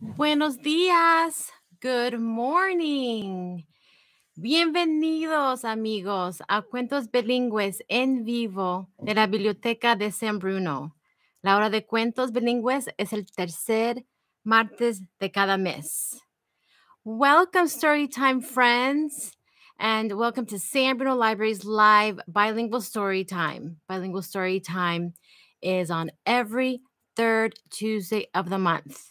Buenos días. Good morning. Bienvenidos amigos a Cuentos Bilingües en vivo de la Biblioteca de San Bruno. La hora de Cuentos Bilingües es el tercer martes de cada mes. Welcome Storytime friends and welcome to San Bruno Library's live bilingual story time. Bilingual story time is on every third Tuesday of the month.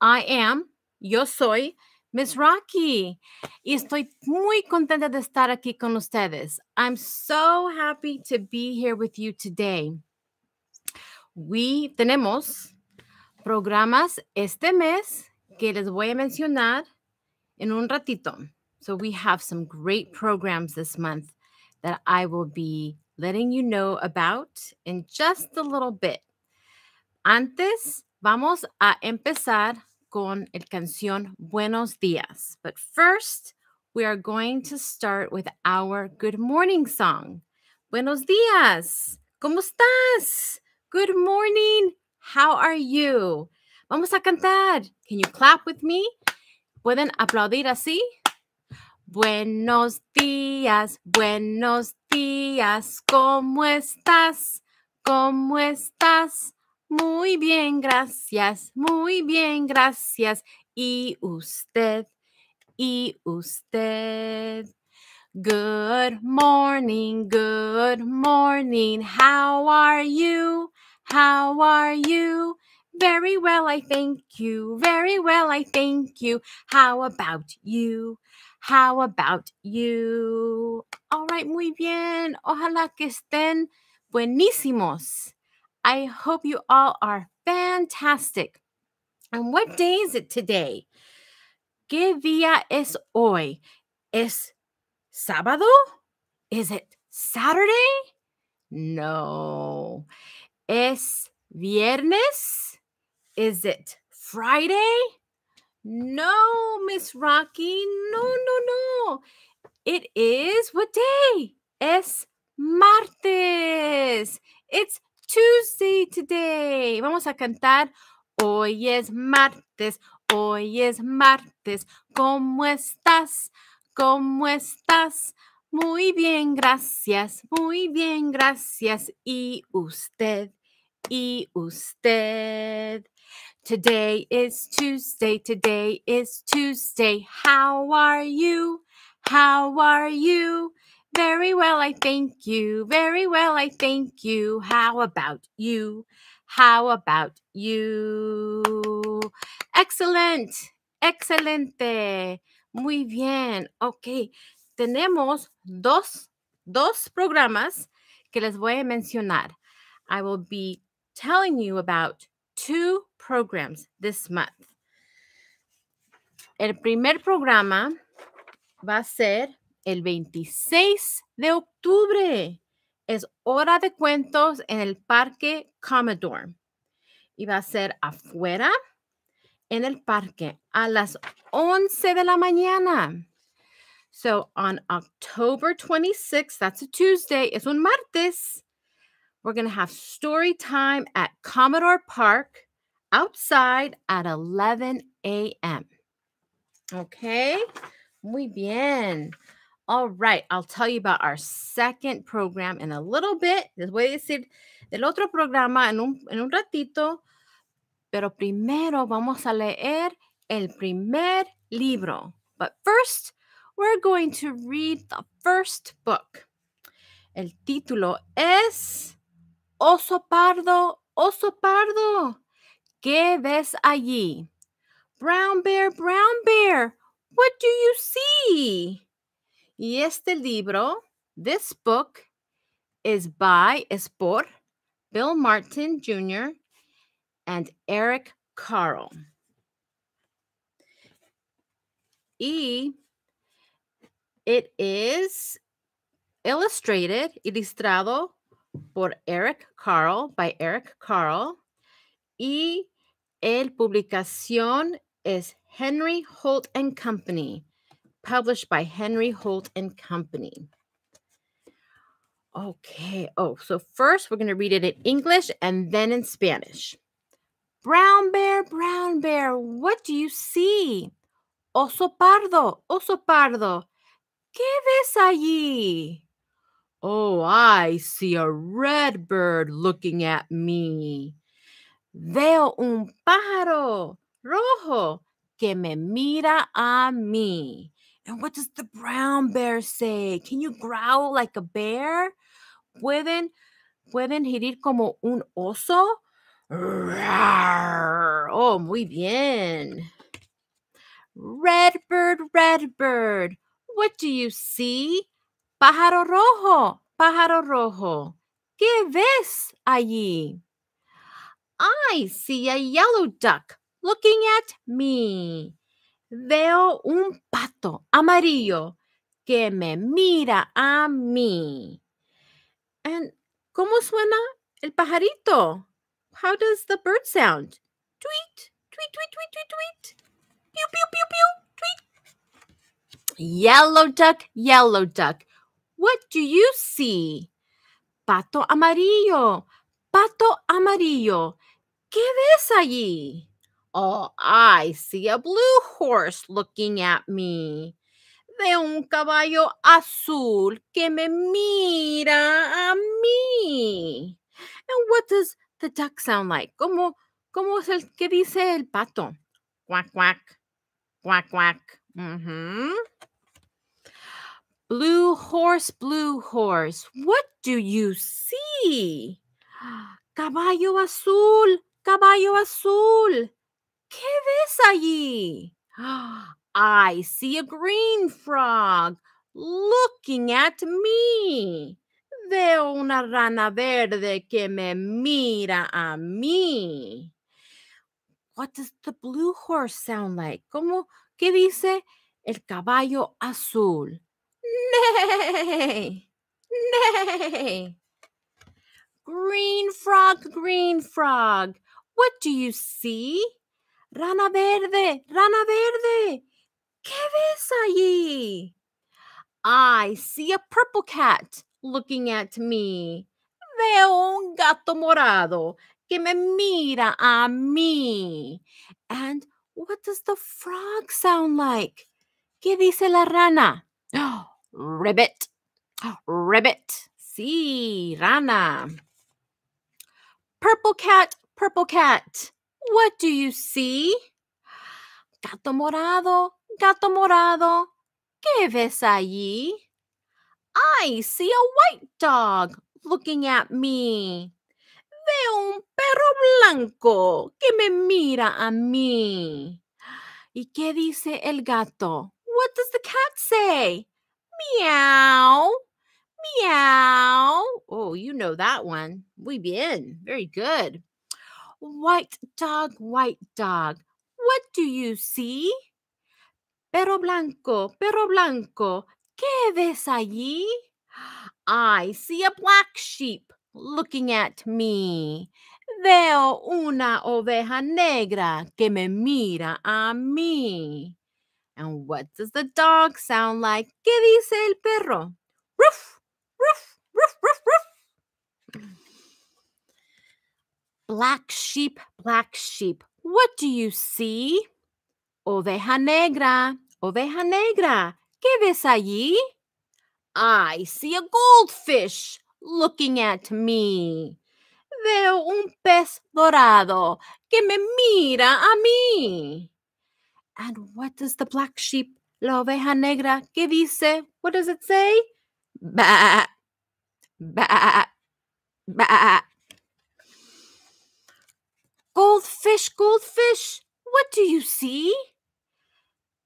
I am, yo soy Miss mm. Rocky. Y estoy muy contenta de estar aquí con ustedes. I'm so happy to be here with you today. We tenemos programas este mes que les voy a mencionar en un ratito. So we have some great programs this month that I will be letting you know about in just a little bit. Antes, vamos a empezar con el canción Buenos Días. But first, we are going to start with our good morning song. Buenos días. ¿Cómo estás? Good morning. How are you? Vamos a cantar. Can you clap with me? ¿Pueden aplaudir así? Buenos días, buenos días. ¿Cómo estás? ¿Cómo estás? Muy bien, gracias. Muy bien, gracias. Y usted, y usted. Good morning, good morning. How are you? How are you? Very well, I thank you. Very well, I thank you. How about you? How about you? All right, muy bien. Ojalá que estén buenísimos. I hope you all are fantastic. And what day is it today? ¿Qué día es hoy? ¿Es sábado? Is it Saturday? No. ¿Es viernes? Is it Friday? No, Miss Rocky. No, no, no. It is what day? Es martes. It's Tuesday today. Vamos a cantar Hoy es martes, hoy es martes. ¿Cómo estás? ¿Cómo estás? Muy bien, gracias, muy bien, gracias. Y usted, y usted. Today is Tuesday, today is Tuesday. How are you? How are you? Very well, I thank you. Very well, I thank you. How about you? How about you? Excellent. Excelente. Muy bien. Ok. Tenemos dos, dos programas que les voy a mencionar. I will be telling you about two programs this month. El primer programa va a ser el 26 de octubre. Es hora de cuentos en el Parque Commodore. Y va a ser afuera, en el parque, a las 11 de la mañana. So on October 26th, that's a Tuesday, es un martes, we're going to have story time at Commodore Park outside at 11 a.m. Okay, muy bien. All right, I'll tell you about our second program in a little bit. Les voy a decir del otro programa en un, en un ratito, pero primero vamos a leer el primer libro. But first, we're going to read the first book. El título es Oso Pardo, Oso Pardo. ¿Qué ves allí? Brown bear, brown bear, what do you see? Y este libro, this book, is by, es por Bill Martin Jr. and Eric Carl. Y it is illustrated, ilustrado por Eric Carl, by Eric Carl. Y el publicación es Henry Holt and Company published by Henry Holt and Company. Okay. Oh, so first we're going to read it in English and then in Spanish. Brown bear, brown bear, what do you see? Oso pardo, oso pardo, ¿qué ves allí? Oh, I see a red bird looking at me. Veo un pájaro rojo que me mira a mí. And what does the brown bear say? Can you growl like a bear? Pueden, pueden girir como un oso? Rawr. Oh, muy bien. Red bird, red bird, what do you see? Pájaro rojo, pájaro rojo. ¿Qué ves allí? I see a yellow duck looking at me. veo un pato amarillo que me mira a mí. ¿Cómo suena el pajarito? How does the bird sound? Tweet, tweet, tweet, tweet, tweet, tweet. Pew, pew, pew, pew, tweet. Yellow duck, yellow duck. What do you see? Pato amarillo, pato amarillo. ¿Qué ves allí? Oh, I see a blue horse looking at me. Veo un caballo azul que me mira a mí. And what does the duck sound like? ¿Cómo, es el que dice el pato? Quack, quack, quack, quack. Mm-hmm. Blue horse, blue horse, what do you see? Caballo azul, caballo azul. ¿Qué ves allí? I see a green frog looking at me. Veo una rana verde que me mira a mí. What does the blue horse sound like? ¿Cómo? ¿Qué dice el caballo azul? Nay, nay. Green frog, green frog, what do you see? Rana verde, rana verde, ¿qué ves allí? I see a purple cat looking at me. Veo un gato morado que me mira a mí. And what does the frog sound like? ¿Qué dice la rana? ribbit, ribbit. Sí, rana. Purple cat, purple cat. What do you see? Gato morado, gato morado, ¿qué ves allí? I see a white dog looking at me. Veo un perro blanco que me mira a mí. ¿Y qué dice el gato? What does the cat say? Meow, meow. Oh, you know that one. Muy bien. Very good. White dog, white dog, what do you see? Perro blanco, perro blanco, ¿qué ves allí? I see a black sheep looking at me. Veo una oveja negra que me mira a mí. And what does the dog sound like? ¿Qué dice el perro? Roof, roof, roof, roof, roof. Black sheep, black sheep, what do you see? Oveja negra, oveja negra, ¿qué ves allí? I see a goldfish looking at me. Veo un pez dorado que me mira a mí. And what does the black sheep, la oveja negra, que dice? What does it say? Ba, ba, ba. Goldfish, goldfish, what do you see?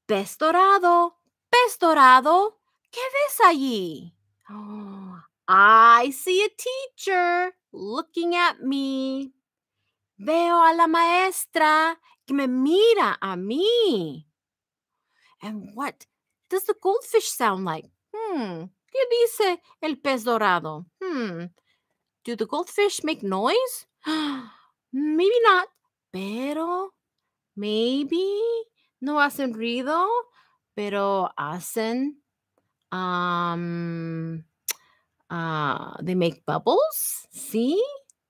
Pez dorado, pez dorado, ¿qué ves allí? Oh, I see a teacher looking at me. Veo a la maestra que me mira a mí. And what does the goldfish sound like? Hmm, ¿qué dice el pez dorado? Hmm, do the goldfish make noise? Maybe not, pero, maybe, no hacen ruido, pero hacen, um, uh, they make bubbles. See?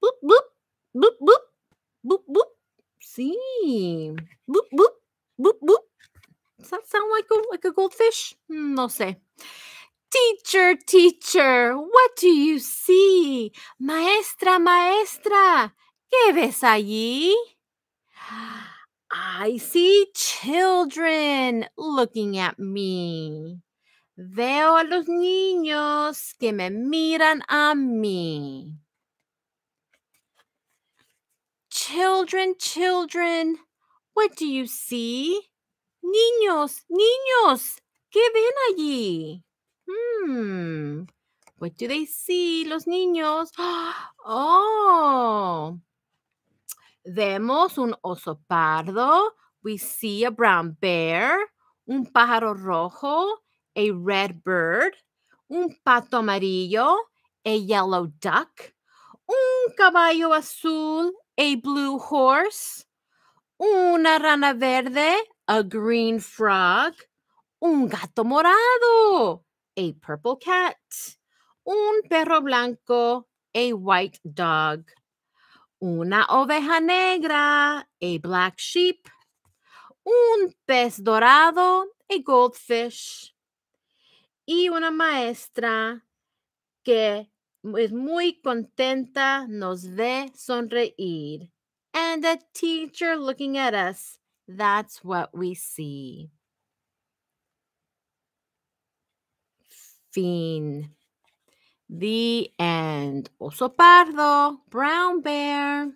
Boop, boop, boop, boop, boop, boop. See? Boop, boop, boop, boop. Does that sound like a, like a goldfish? Mm, no sé. Teacher, teacher, what do you see? Maestra, maestra, ¿Qué ves allí? I see children looking at me. Veo a los niños que me miran a mí. Children, children, what do you see? Niños, niños, ¿qué ven allí? Hmm, what do they see, los niños? Oh, Vemos un oso pardo. We see a brown bear. Un pájaro rojo. A red bird. Un pato amarillo. A yellow duck. Un caballo azul. A blue horse. Una rana verde. A green frog. Un gato morado. A purple cat. Un perro blanco. A white dog una oveja negra, a black sheep, un pez dorado, a goldfish, y una maestra que es muy contenta, nos ve sonreír. And a teacher looking at us. That's what we see. Fin. the end. Oso pardo, brown bear.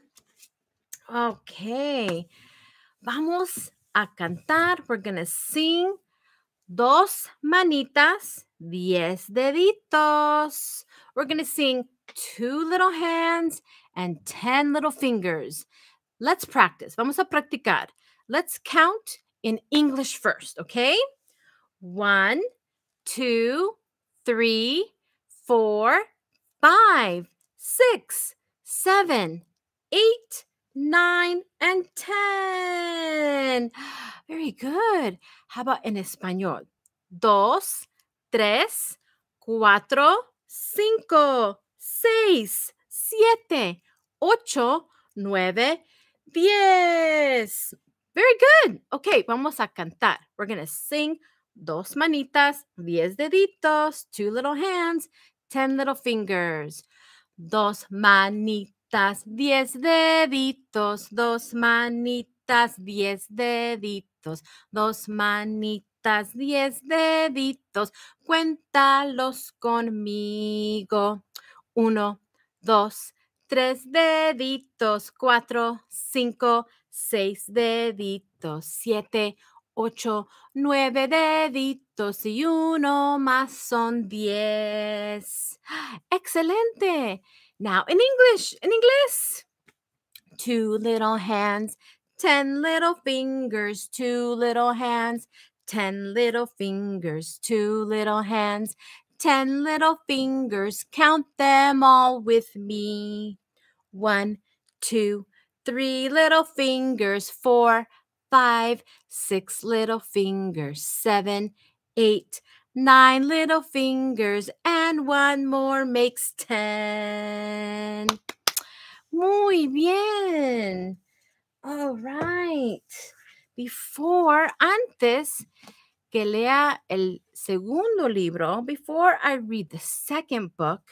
Okay. Vamos a cantar. We're going to sing dos manitas, diez deditos. We're going to sing two little hands and 10 little fingers. Let's practice. Vamos a practicar. Let's count in English first, okay? One, two, three, four, five, six, seven, eight, nine, and 10. Very good. How about in español? Dos, tres, cuatro, cinco, seis, siete, ocho, nueve, diez. Very good. Okay, vamos a cantar. We're going to sing dos manitas, diez deditos, two little hands, Ten fingers dos manitas 10 deditos dos manitas 10 deditos dos manitas 10 deditos cuéntalos conmigo 1 2 3 deditos 4 5 6 deditos 7 8 9 deditos dos y uno más son diez. ¡Ah! Excelente. Now in English, in English, two little hands, ten little fingers, two little hands, ten little fingers, two little hands, ten little fingers. Count them all with me. One, two, three little fingers, four, five, six little fingers, seven, eight. Nine little fingers and one more makes ten. Muy bien. All right. Before, antes que lea el segundo libro, before I read the second book,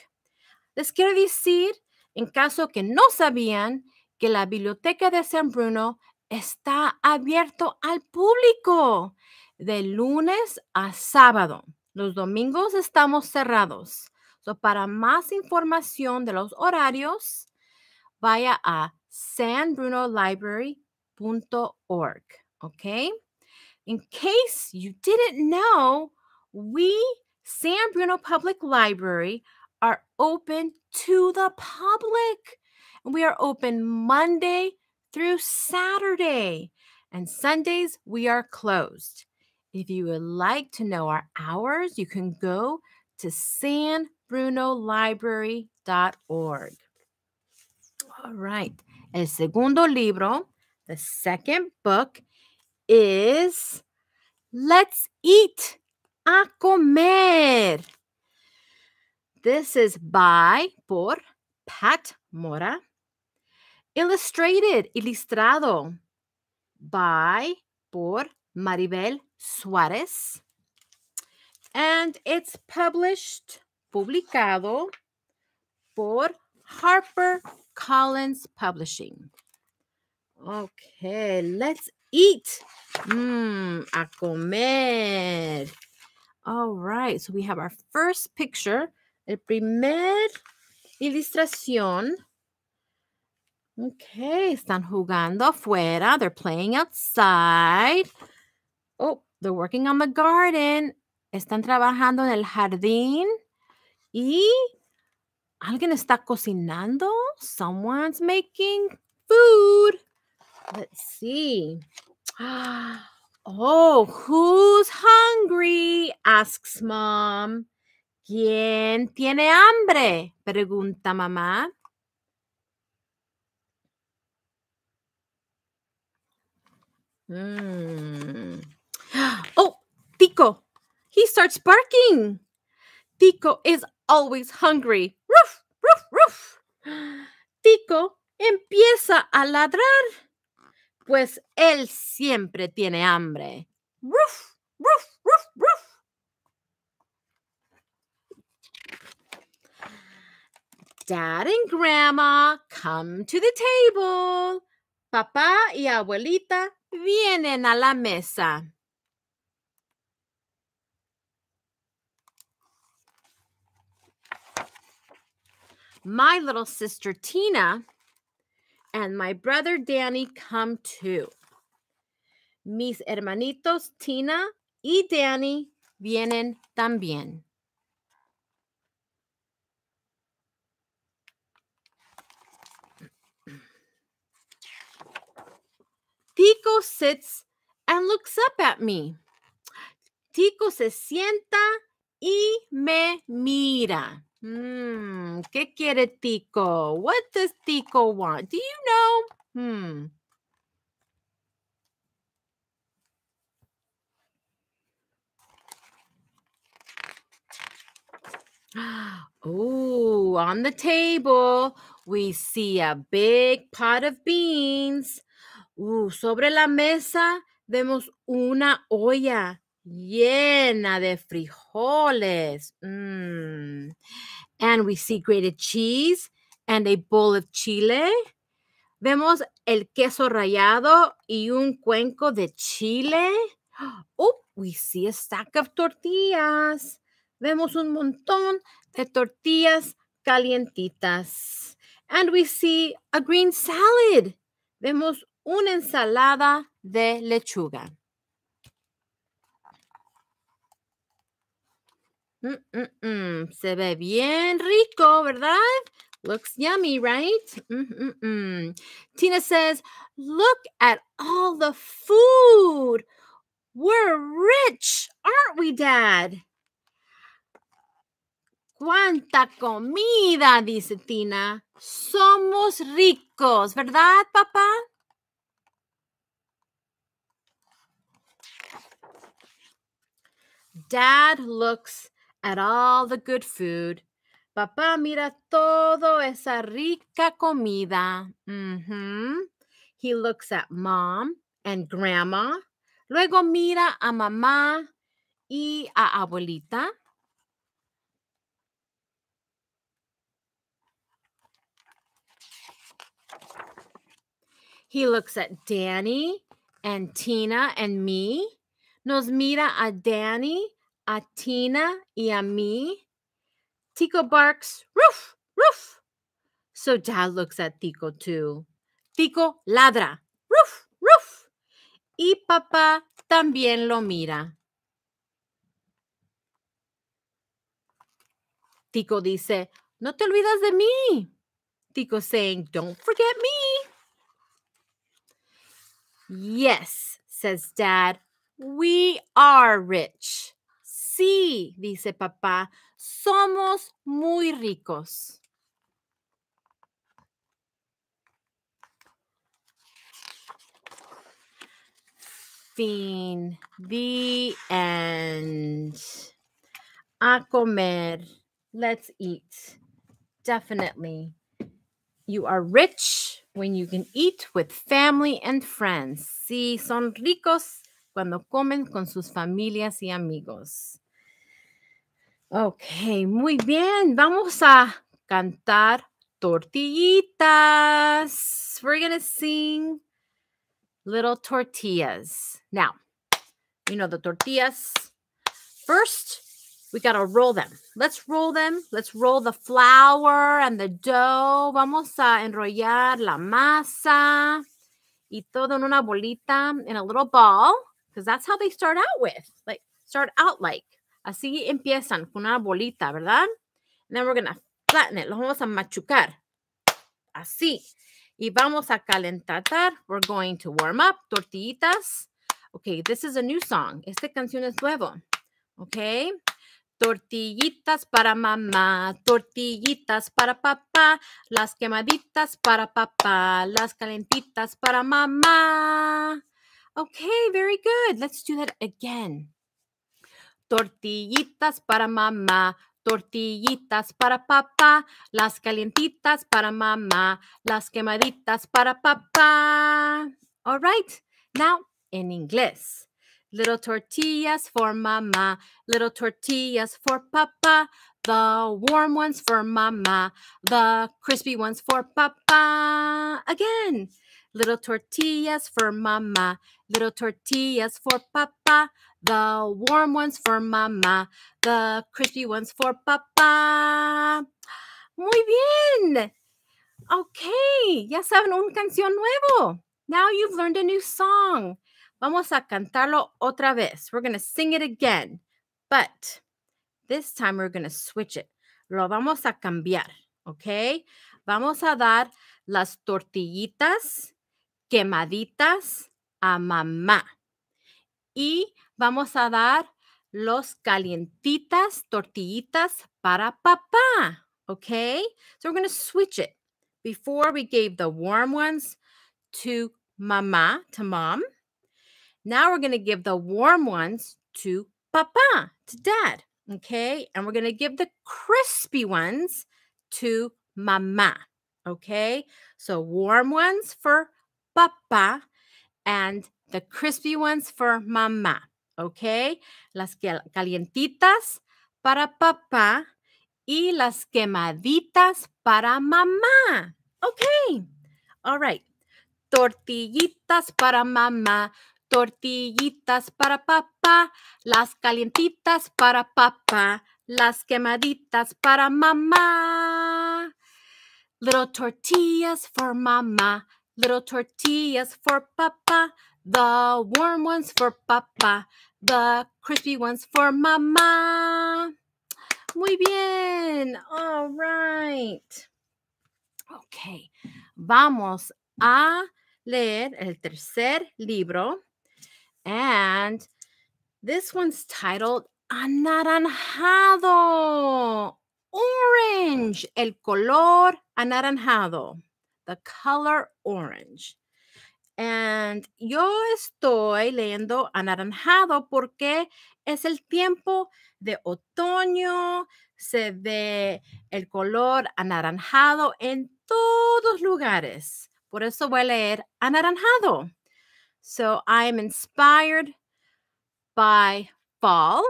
les quiero decir, en caso que no sabían, que la biblioteca de San Bruno está abierto al público de lunes a sábado. Los domingos estamos cerrados. So, para más información de los horarios, vaya a sanbrunolibrary.org. Okay? In case you didn't know, we, San Bruno Public Library, are open to the public. We are open Monday through Saturday, and Sundays we are closed. If you would like to know our hours, you can go to sanbrunolibrary.org. All right. El segundo libro, the second book, is Let's Eat a Comer. This is by, por, Pat Mora. Illustrated, ilustrado, by, por, Maribel Suarez. And it's published, publicado por Harper Collins Publishing. Okay, let's eat. Mmm, a comer. All right, so we have our first picture, el primer ilustración. Okay, están jugando afuera. They're playing outside. Oh, they're working on the garden. Están trabajando en el jardín. Y alguien está cocinando. Someone's making food. Let's see. Oh, who's hungry? asks mom. ¿Quién tiene hambre? pregunta mamá. Hmm. Oh, Tico, he starts barking. Tico is always hungry. Roof, roof, roof. Tico empieza a ladrar, pues él siempre tiene hambre. Roof, roof, roof, roof. Dad and Grandma come to the table. Papá y abuelita vienen a la mesa. My little sister Tina and my brother Danny come too. Mis hermanitos Tina y Danny vienen también. Tico sits and looks up at me. Tico se sienta y me mira. Hmm. ¿Qué quiere Tico? What does Tico want? Do you know? Hmm. Oh, on the table, we see a big pot of beans. Ooh, sobre la mesa, vemos una olla. llena de frijoles. mmm, And we see grated cheese and a bowl of chile. Vemos el queso rallado y un cuenco de chile. Oh, we see a stack of tortillas. Vemos un montón de tortillas calientitas. And we see a green salad. Vemos una ensalada de lechuga. Mm -mm -mm. Se ve bien rico, ¿verdad? Looks yummy, right? Mm, mm, mm. Tina says, Look at all the food. We're rich, aren't we, Dad? ¡Cuánta comida! dice Tina. Somos ricos, ¿verdad, papá? Dad looks at all the good food. Papá, mira todo esa rica comida. Mm-hmm. He looks at mom and grandma. Luego mira a mamá y a abuelita. He looks at Danny and Tina and me. Nos mira a Danny a Tina y a a mí. Tico barks, roof, roof. So dad looks at Tico too. Tico ladra, roof, roof. Y papá también lo mira. Tico dice, no te olvidas de mí. Tico saying, don't forget me. Yes, says dad, we are rich. Sí, dice papá, somos muy ricos. Fin. The end. A comer. Let's eat. Definitely. You are rich when you can eat with family and friends. Sí, son ricos cuando comen con sus familias y amigos. Ok, muy bien. Vamos a cantar tortillitas. We're going to sing little tortillas. Now, you know the tortillas. First, we got to roll them. Let's roll them. Let's roll the flour and the dough. Vamos a enrollar la masa y todo en una bolita in a little ball because that's how they start out with. Like, start out like. Así empiezan con una bolita, ¿verdad? y we're flatten it. vamos a machucar. Así. Y vamos a calentar. We're going to warm up. Tortillitas. Okay, this is a new song. Esta canción es nuevo. Okay. Tortillitas para mamá, tortillitas para papá, las quemaditas para papá, las calentitas para mamá. Okay, very good. Let's do that again. Tortillitas para mamá, tortillitas para papá, las calientitas para mamá, las quemaditas para papá. All right, now in English. Little tortillas for mama, little tortillas for papa, the warm ones for mama, the crispy ones for papa. Again, little tortillas for mama, little tortillas for papa, The warm ones for mama, the crispy ones for papá. Muy bien. Ok, ya saben, un canción nuevo. Now you've learned a new song. Vamos a cantarlo otra vez. We're going to sing it again, but this time we're going to switch it. Lo vamos a cambiar, ok? Vamos a dar las tortillitas quemaditas a mamá. Y vamos a dar los calientitas tortillitas para papá. Okay, so we're going to switch it. Before we gave the warm ones to mama, to mom. Now we're going to give the warm ones to papa, to dad. Okay, and we're going to give the crispy ones to mama. Okay, so warm ones for papa and the crispy ones for mama. ¿ok? Las calientitas para papá y las quemaditas para mamá. Ok, all right. Tortillitas para mamá, tortillitas para papá, las calientitas para papá, las quemaditas para mamá. Little tortillas for mamá, little tortillas for papá, The warm ones for papa, the crispy ones for mama. Muy bien. All right. Okay. Vamos a leer el tercer libro. And this one's titled Anaranjado. Orange. El color anaranjado. The color orange. And yo estoy leyendo anaranjado porque es el tiempo de otoño, se ve el color anaranjado en todos lugares. Por eso voy a leer anaranjado. So I am inspired by fall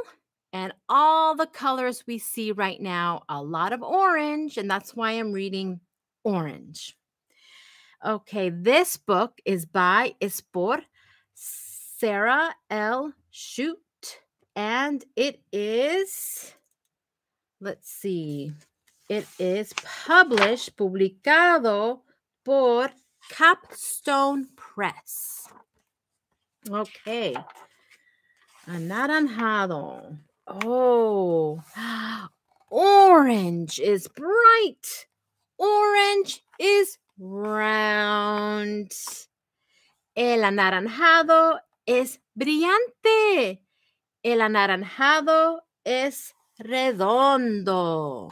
and all the colors we see right now, a lot of orange, and that's why I'm reading orange. Okay, this book is by Espor Sarah L. Shoot, and it is, let's see, it is published, publicado por Capstone Press. Okay, anaranjado. Oh, orange is bright. Orange is round. El anaranjado es brillante. El anaranjado es redondo.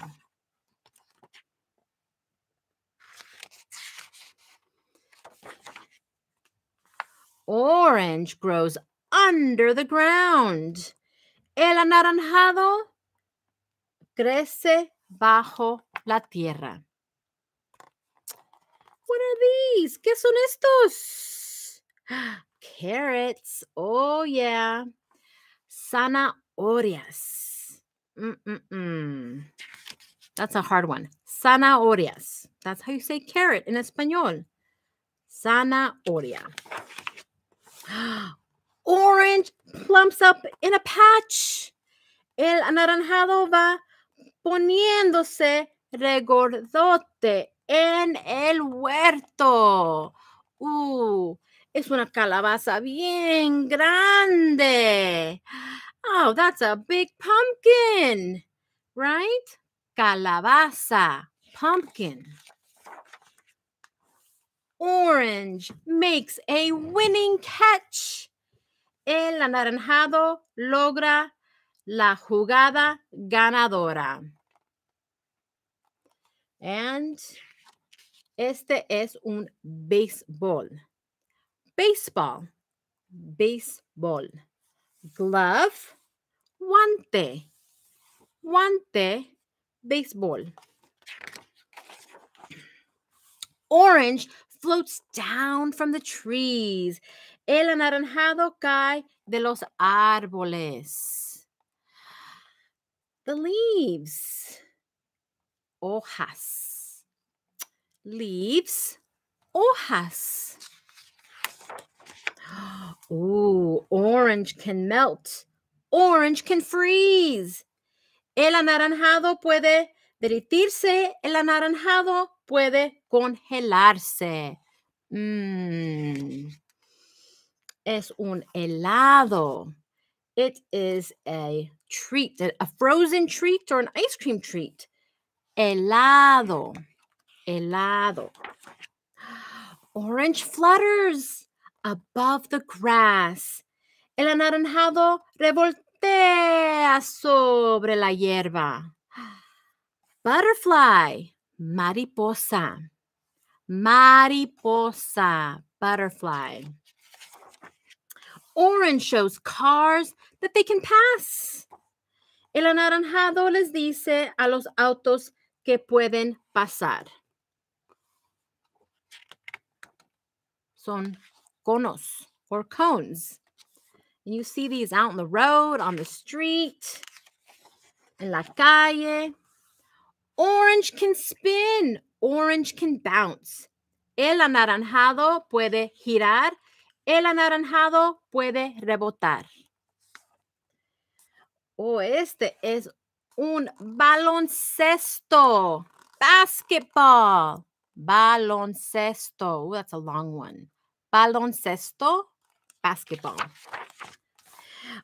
Orange grows under the ground. El anaranjado crece bajo la tierra. what are these? ¿Qué son estos? ¡Ah! Carrots. Oh, yeah. Zanahorias. Mm-mm-mm. That's a hard one. Zanahorias. That's how you say carrot in Espanol. Zanahoria. Orange plumps up in a patch. El anaranjado va poniéndose regordote en el huerto. Uh, es una calabaza bien grande. Oh, that's a big pumpkin, right? Calabaza, pumpkin. Orange makes a winning catch. El anaranjado logra la jugada ganadora. And este es un baseball. Baseball. Baseball. Glove. Guante. Guante. Baseball. Orange floats down from the trees. El anaranjado cae de los árboles. The leaves. Hojas. leaves, hojas. Ooh, orange can melt. Orange can freeze. El anaranjado puede derretirse. El anaranjado puede congelarse. Hmm. Es un helado. It is a treat, a frozen treat or an ice cream treat. Helado. helado. Orange flutters above the grass. El anaranjado revoltea sobre la hierba. Butterfly, mariposa. Mariposa, butterfly. Orange shows cars that they can pass. El anaranjado les dice a los autos que pueden pasar. son conos or cones. And you see these out on the road, on the street, in la calle. Orange can spin. Orange can bounce. El anaranjado puede girar. El anaranjado puede rebotar. oh, este es un baloncesto. Basketball. Baloncesto. that's a long one. Baloncesto, basketball.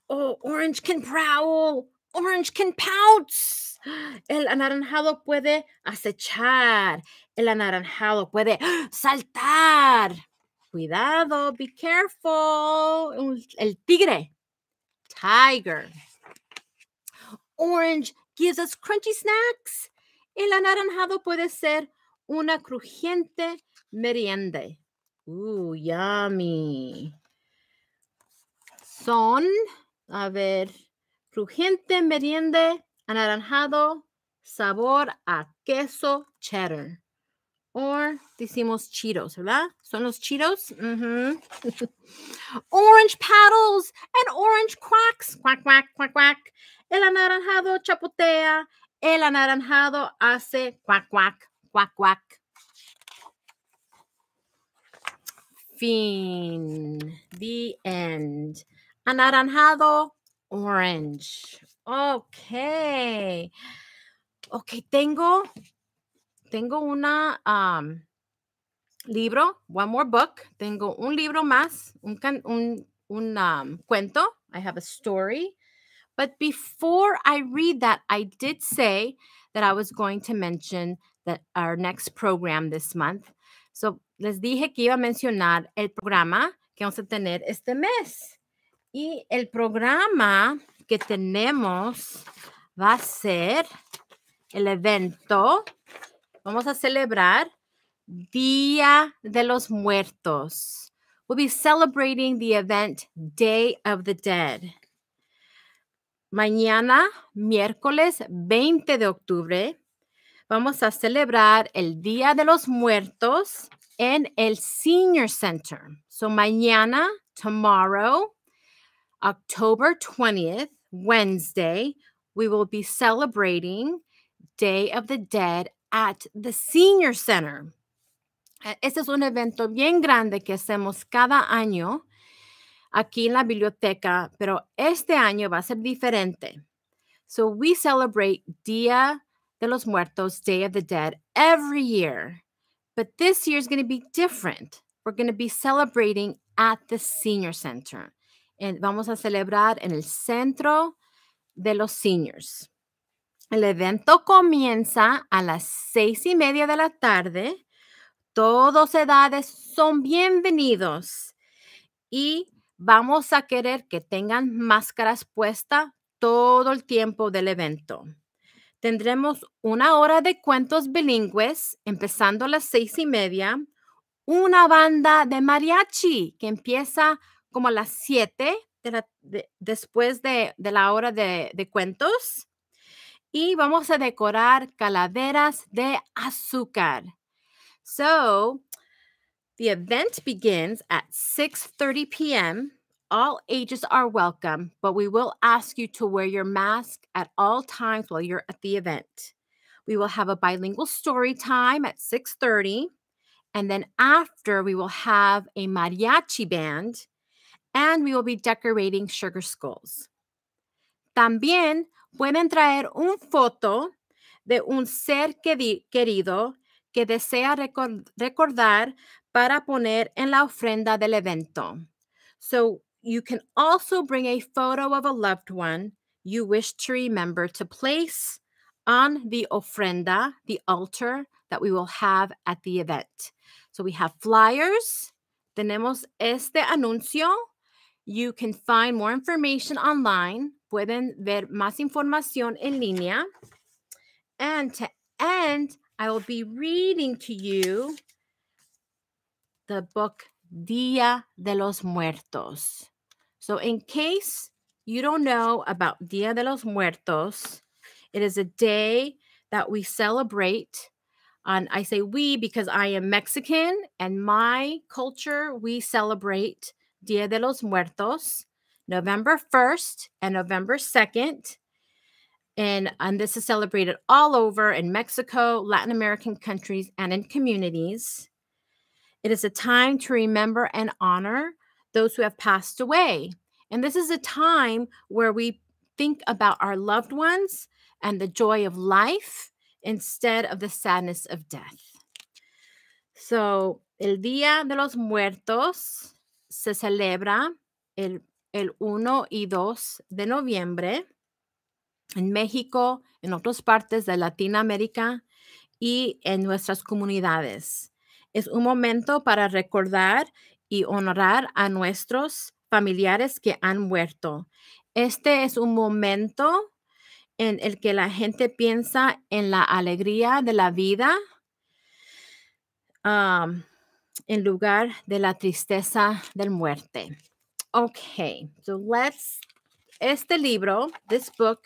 Oh, orange can prowl. Orange can pounce. El anaranjado puede acechar. El anaranjado puede saltar. Cuidado, be careful. El tigre. Tiger. Orange gives us crunchy snacks. El anaranjado puede ser una crujiente merienda. Uh, yummy. Son, a ver, crujiente merienda, anaranjado, sabor a queso cheddar. Or decimos chiros, ¿verdad? Son los chiros. orange paddles and orange quacks. Quack, quack, quack, quack. El anaranjado chapotea. El anaranjado hace quack, quack. Quack, quack. Fin. The end. Anaranjado, orange. Okay. Ok, tengo, tengo una um, libro, one more book. Tengo un libro más, un, un, un um, cuento. I have a story. But before I read that, I did say that I was going to mention our next program this month. So, les dije que iba a mencionar el programa que vamos a tener este mes. Y el programa que tenemos va a ser el evento. Vamos a celebrar Día de los Muertos. We'll be celebrating the event Day of the Dead. Mañana, miércoles 20 de octubre, Vamos a celebrar el Día de los Muertos en el Senior Center. So mañana, tomorrow, October 20th, Wednesday, we will be celebrating Day of the Dead at the Senior Center. Este es un evento bien grande que hacemos cada año aquí en la biblioteca, pero este año va a ser diferente. So we celebrate Día de los Muertos, Day of the Dead, every year. But this year is going to be different. We're going to be celebrating at the Senior Center. And vamos a celebrar en el Centro de los Seniors. El evento comienza a las seis y media de la tarde. Todos edades son bienvenidos y vamos a querer que tengan máscaras puestas todo el tiempo del evento. Tendremos una hora de cuentos bilingües empezando a las seis y media, una banda de mariachi que empieza como a las siete después de, de, la hora de cuentos y vamos a decorar calaveras de azúcar. So, the event begins at 6:30 p.m. All ages are welcome, but we will ask you to wear your mask at all times while you're at the event. We will have a bilingual story time at 6:30, and then after we will have a mariachi band and we will be decorating sugar skulls. También pueden traer un foto de un ser querido que desea recordar para poner en la ofrenda del evento. So you can also bring a photo of a loved one you wish to remember to place on the ofrenda, the altar that we will have at the event. So we have flyers. Tenemos este anuncio. You can find more information online. Pueden ver más información en línea. And to end, I will be reading to you the book Dia de los Muertos. So, in case you don't know about Dia de los Muertos, it is a day that we celebrate. And um, I say we because I am Mexican and my culture, we celebrate Dia de los Muertos November 1st and November 2nd. And, and um, this is celebrated all over in Mexico, Latin American countries, and in communities. It is a time to remember and honor those who have passed away. And this is a time where we think about our loved ones and the joy of life instead of the sadness of death. So, el Día de los Muertos se celebra el, el 1 y 2 de noviembre en México, en otras partes de Latinoamérica y en nuestras comunidades. Es un momento para recordar y honrar a nuestros familiares que han muerto. Este es un momento en el que la gente piensa en la alegría de la vida en lugar de la tristeza del muerte. Okay, so let's, este libro, this book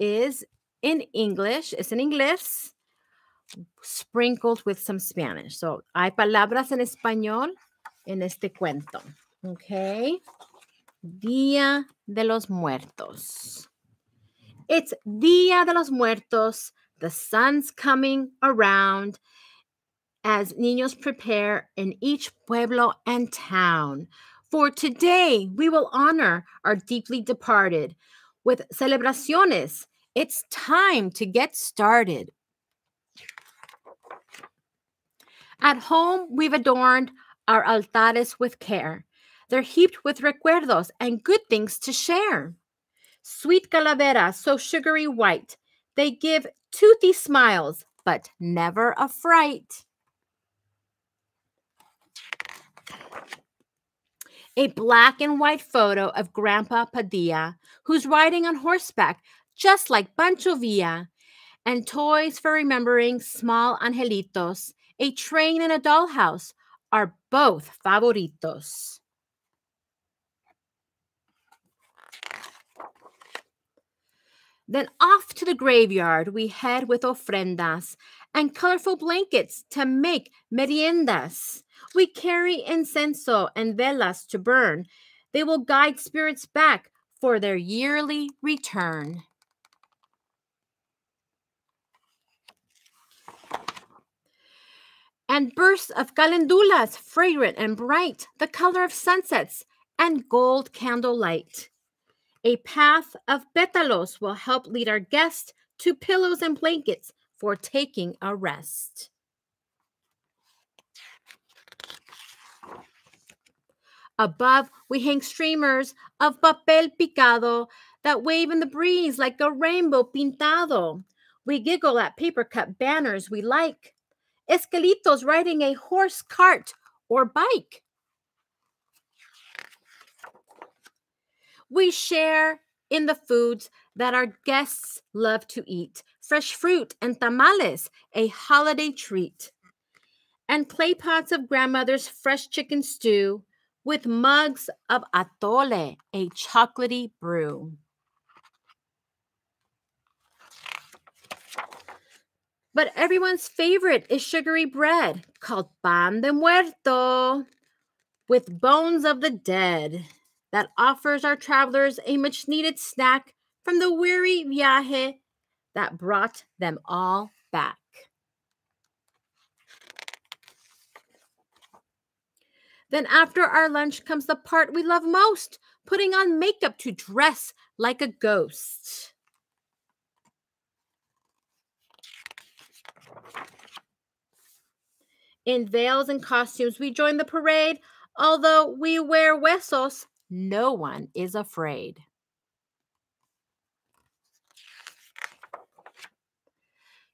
is in English, es en inglés. sprinkled with some Spanish. So, hay palabras en español en este cuento. Okay. Día de los Muertos. It's Día de los Muertos. The sun's coming around as niños prepare in each pueblo and town. For today, we will honor our deeply departed with celebraciones. It's time to get started At home, we've adorned our altares with care. They're heaped with recuerdos and good things to share. Sweet calavera, so sugary white, they give toothy smiles, but never a fright. A black and white photo of Grandpa Padilla, who's riding on horseback, just like Pancho Villa, and toys for remembering small angelitos a Train and a Dollhouse are both favoritos. Then off to the graveyard we head with ofrendas and colorful blankets to make meriendas. We carry incenso and velas to burn. They will guide spirits back for their yearly return. and bursts of calendulas, fragrant and bright, the color of sunsets and gold candlelight. A path of pétalos will help lead our guest to pillows and blankets for taking a rest. Above, we hang streamers of papel picado that wave in the breeze like a rainbow pintado. We giggle at paper cut banners we like Esquelitos riding a horse cart or bike. We share in the foods that our guests love to eat fresh fruit and tamales, a holiday treat, and clay pots of grandmother's fresh chicken stew with mugs of atole, a chocolaty brew. But everyone's favorite is sugary bread called pan de muerto with bones of the dead that offers our travelers a much needed snack from the weary viaje that brought them all back. Then, after our lunch, comes the part we love most putting on makeup to dress like a ghost. In veils and costumes, we join the parade. Although we wear huesos, no one is afraid.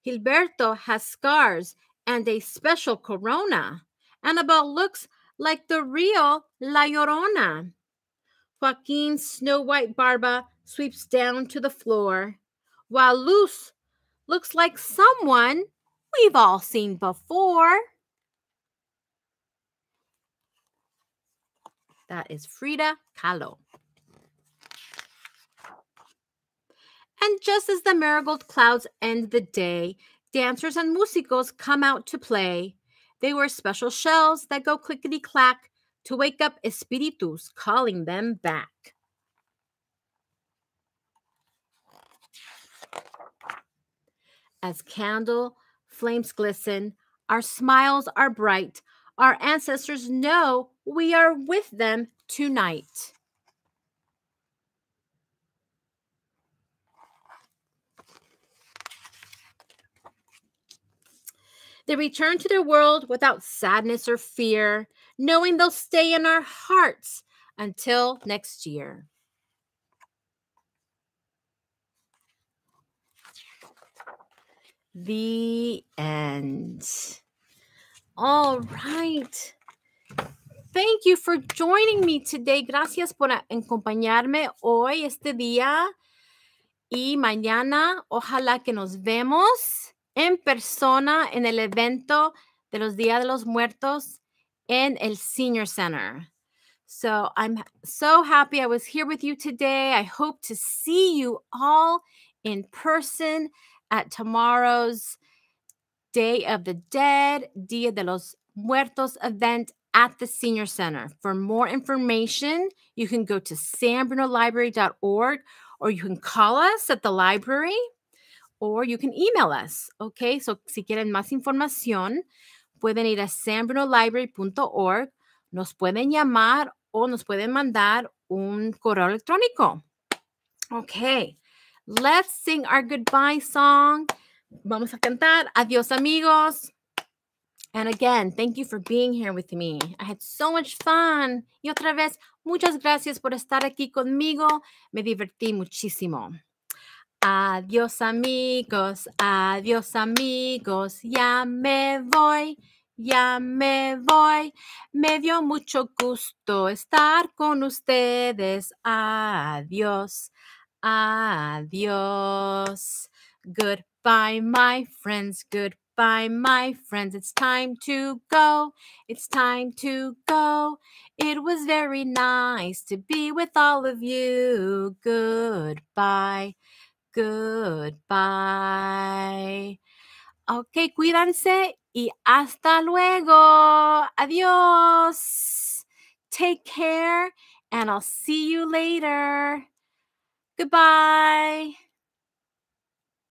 Gilberto has scars and a special corona. Annabelle looks like the real La Llorona. Joaquin's snow white barba sweeps down to the floor, while Luz looks like someone we've all seen before. That is Frida Kahlo. And just as the marigold clouds end the day, dancers and musicos come out to play. They wear special shells that go clickety clack to wake up espíritus calling them back. As candle flames glisten, our smiles are bright. Our ancestors know we are with them tonight. They return to their world without sadness or fear, knowing they'll stay in our hearts until next year. The end. All right. Thank you for joining me today. Gracias por acompañarme hoy, este día y mañana. Ojalá que nos vemos en persona en el evento de los Días de los Muertos en El Senior Center. So I'm so happy I was here with you today. I hope to see you all in person at tomorrow's Day of the Dead, Dia de los Muertos event at the Senior Center. For more information, you can go to sanbrunolibrary.org, or you can call us at the library or you can email us. Okay, so si quieren más información, pueden ir a sanbrunolibrary.org. nos pueden llamar o nos pueden mandar un correo electrónico. Okay, let's sing our goodbye song. Vamos a cantar. Adiós, amigos. And again, thank you for being here with me. I had so much fun. Y otra vez, muchas gracias por estar aquí conmigo. Me divertí muchísimo. Adiós amigos, adiós amigos, ya me voy, ya me voy. Me dio mucho gusto estar con ustedes. Adiós, adiós. Goodbye, my friends, goodbye by my friends. It's time to go. It's time to go. It was very nice to be with all of you. Goodbye. Goodbye. Ok, cuídense y hasta luego. Adiós. Take care and I'll see you later. Goodbye.